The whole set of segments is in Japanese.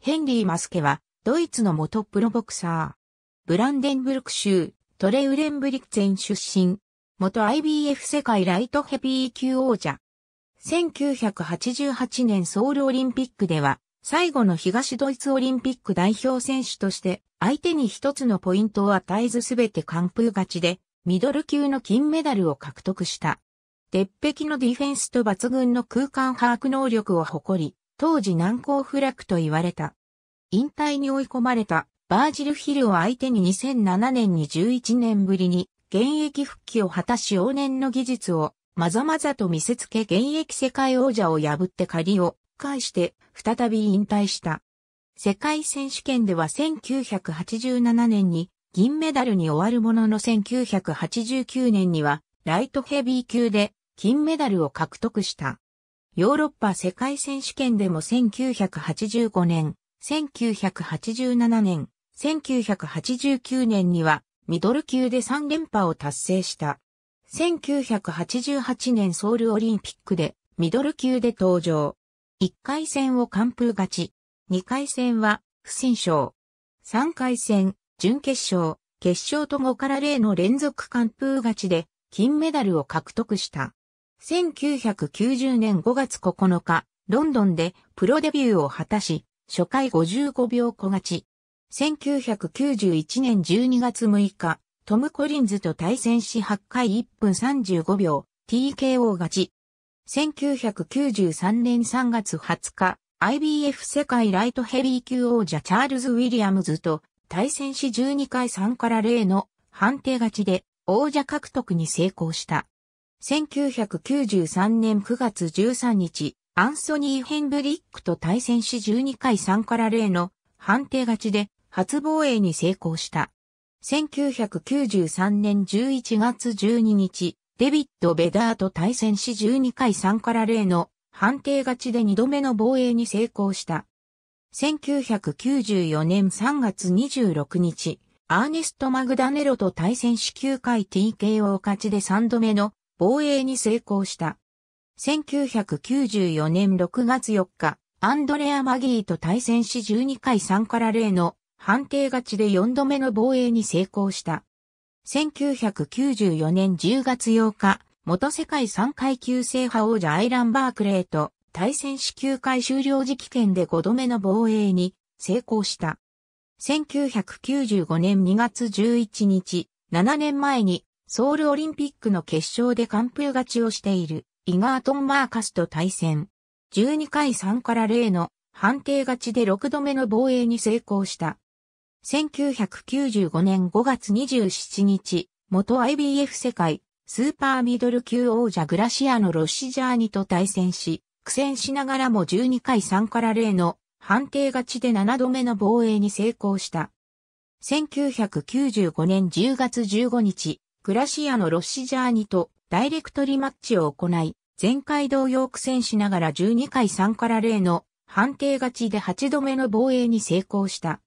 ヘンリー・マスケは、ドイツの元プロボクサー。ブランデンブルク州、トレウレンブリクェン出身。元 IBF 世界ライトヘビー級王者。1988年ソウルオリンピックでは、最後の東ドイツオリンピック代表選手として、相手に一つのポイントを与えずすべて完封勝ちで、ミドル級の金メダルを獲得した。鉄壁のディフェンスと抜群の空間把握能力を誇り、当時難攻不落と言われた。引退に追い込まれたバージルヒルを相手に2007年に11年ぶりに現役復帰を果たし往年の技術をまざまざと見せつけ現役世界王者を破って借りを返して再び引退した。世界選手権では1987年に銀メダルに終わるものの1989年にはライトヘビー級で金メダルを獲得した。ヨーロッパ世界選手権でも1985年、1987年、1989年にはミドル級で3連覇を達成した。1988年ソウルオリンピックでミドル級で登場。1回戦を完封勝ち。2回戦は不戦勝。3回戦、準決勝、決勝と5から0の連続完封勝ちで金メダルを獲得した。1990年5月9日、ロンドンでプロデビューを果たし、初回55秒小勝ち。1991年12月6日、トム・コリンズと対戦し8回1分35秒、TKO 勝ち。1993年3月20日、IBF 世界ライトヘビー級王者チャールズ・ウィリアムズと対戦し12回3から0の判定勝ちで王者獲得に成功した。1993年9月13日、アンソニー・ヘンブリックと対戦し12回3から0の判定勝ちで初防衛に成功した。1993年11月12日、デビッド・ベダーと対戦し12回3から0の判定勝ちで2度目の防衛に成功した。1994年3月26日、アーネスト・マグダネロと対戦し9回 TKO 勝ちで3度目の防衛に成功した。1994年6月4日、アンドレア・マギーと対戦し12回3から0の判定勝ちで4度目の防衛に成功した。1994年10月8日、元世界3階級制覇王者アイラン・バークレーと対戦し9回終了時期券で5度目の防衛に成功した。1995年2月11日、7年前にソウルオリンピックの決勝で完封勝ちをしているイガートン・マーカスと対戦。12回3から0の判定勝ちで6度目の防衛に成功した。1995年5月27日、元 IBF 世界スーパーミドル級王者グラシアのロシジャーニと対戦し、苦戦しながらも12回3から0の判定勝ちで7度目の防衛に成功した。1995年10月15日、グラシアのロッシジャーニとダイレクトリマッチを行い、前回同様苦戦しながら12回3から0の判定勝ちで8度目の防衛に成功した。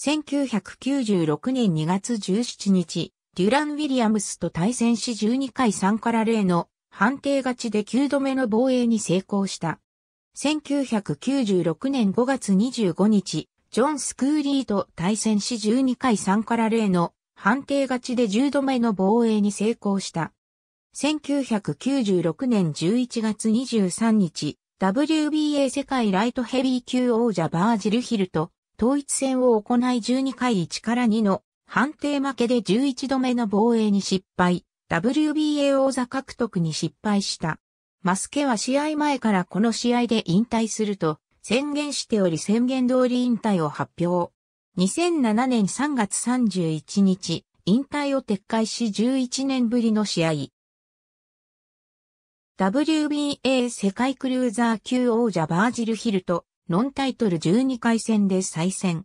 1996年2月17日、デュラン・ウィリアムスと対戦し12回3から0の判定勝ちで9度目の防衛に成功した。1996年5月25日、ジョン・スクーリーと対戦し12回3から0の判定勝ちで10度目の防衛に成功した。1996年11月23日、WBA 世界ライトヘビー級王者バージルヒルと統一戦を行い12回1から2の判定負けで11度目の防衛に失敗、WBA 王座獲得に失敗した。マスケは試合前からこの試合で引退すると宣言しており宣言通り引退を発表。2007年3月31日、引退を撤回し11年ぶりの試合。WBA 世界クルーザー級王者バージルヒルと、ノンタイトル12回戦で再戦。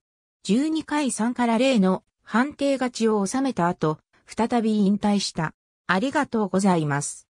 12回3から0の判定勝ちを収めた後、再び引退した。ありがとうございます。